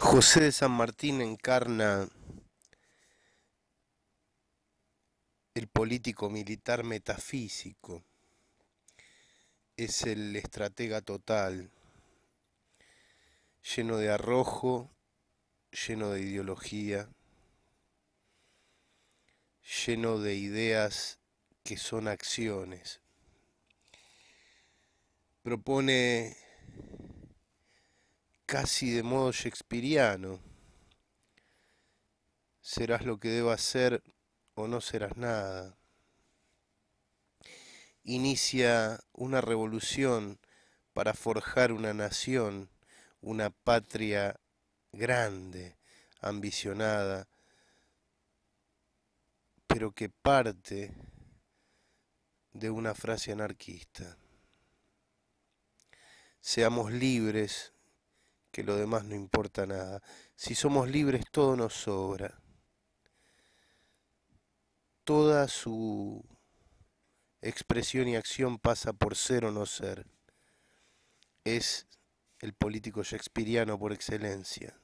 José de San Martín encarna el político militar metafísico, es el estratega total, lleno de arrojo, lleno de ideología, lleno de ideas que son acciones. Propone casi de modo shakespeariano. Serás lo que deba ser o no serás nada. Inicia una revolución para forjar una nación, una patria grande, ambicionada, pero que parte de una frase anarquista. Seamos libres que lo demás no importa nada. Si somos libres, todo nos sobra. Toda su expresión y acción pasa por ser o no ser. Es el político shakespeariano por excelencia.